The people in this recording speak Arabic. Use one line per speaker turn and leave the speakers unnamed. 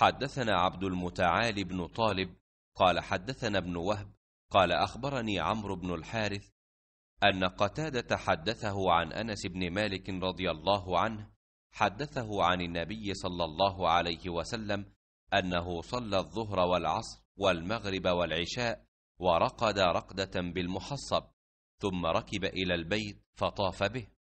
حدثنا عبد المتعالي بن
طالب قال حدثنا ابن وهب قال أخبرني عمرو بن الحارث أن قتادة حدثه عن أنس بن مالك رضي الله عنه حدثه عن النبي صلى الله عليه وسلم أنه صلى الظهر والعصر والمغرب والعشاء ورقد رقدة بالمحصب
ثم ركب إلى البيت فطاف به